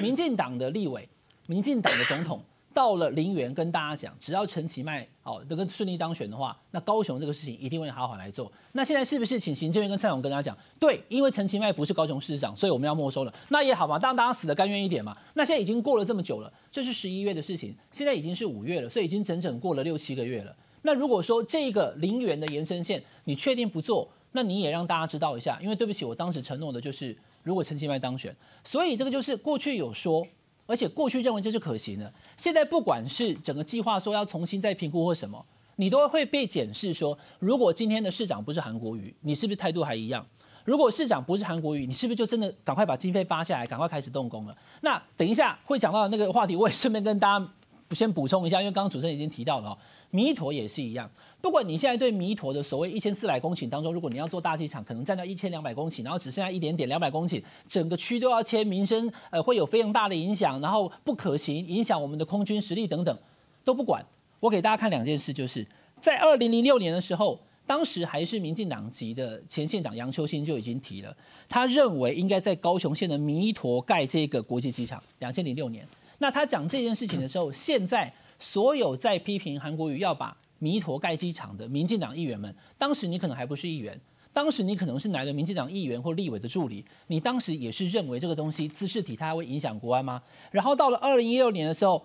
民进党的立委、民进党的总统到了林园跟大家讲，只要陈其迈哦能够顺利当选的话，那高雄这个事情一定会好好来做。那现在是不是请行政院跟蔡总跟大家讲，对，因为陈其迈不是高雄市长，所以我们要没收了。那也好嘛，当大家死的甘愿一点嘛。那现在已经过了这么久了，这是十一月的事情，现在已经是五月了，所以已经整整过了六七个月了。那如果说这个林园的延伸线，你确定不做？那你也让大家知道一下，因为对不起，我当时承诺的就是如果陈其迈当选，所以这个就是过去有说，而且过去认为这是可行的。现在不管是整个计划说要重新再评估或什么，你都会被检视说，如果今天的市长不是韩国瑜，你是不是态度还一样？如果市长不是韩国瑜，你是不是就真的赶快把经费发下来，赶快开始动工了？那等一下会讲到那个话题，我也顺便跟大家先补充一下，因为刚刚主持人已经提到了。弥陀也是一样，不管你现在对弥陀的所谓一千四百公顷当中，如果你要做大机场，可能占到一千两百公顷，然后只剩下一点点两百公顷，整个区都要迁，民生呃会有非常大的影响，然后不可行，影响我们的空军实力等等都不管。我给大家看两件事，就是在二零零六年的时候，当时还是民进党籍的前县长杨秋兴就已经提了，他认为应该在高雄县的弥陀盖这个国际机场。两千零六年，那他讲这件事情的时候，现在。所有在批评韩国瑜要把弥陀盖机场的民进党议员们，当时你可能还不是议员，当时你可能是哪个民进党议员或立委的助理，你当时也是认为这个东西姿势体态会影响国安吗？然后到了二零一六年的时候，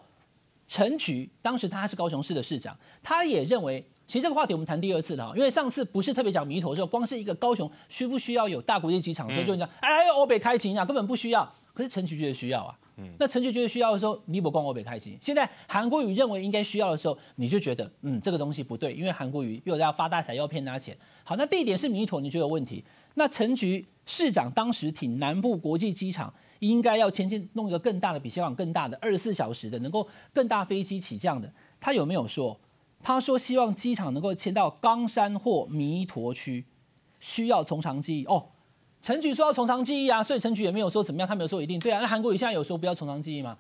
陈菊当时他是高雄市的市长，他也认为，其实这个话题我们谈第二次了，因为上次不是特别讲弥陀，说光是一个高雄需不需要有大国际机场，以就讲哎，欧北开机啊，根本不需要，可是陈菊觉得需要啊。那陈局觉得需要的时候，你不关我北开心。现在韩国瑜认为应该需要的时候，你就觉得嗯这个东西不对，因为韩国瑜又要发大财，又要骗他钱。好，那地点是弥陀，你觉得有问题？那陈局市长当时挺南部国际机场，应该要前进弄一个更大的，比香港更大的，二十四小时的，能够更大飞机起降的。他有没有说？他说希望机场能够迁到冈山或弥陀区，需要从长计议哦。陈菊说要从长计议啊，所以陈菊也没有说怎么样，他没有说一定对啊。那韩国现下有说不要从长计议吗？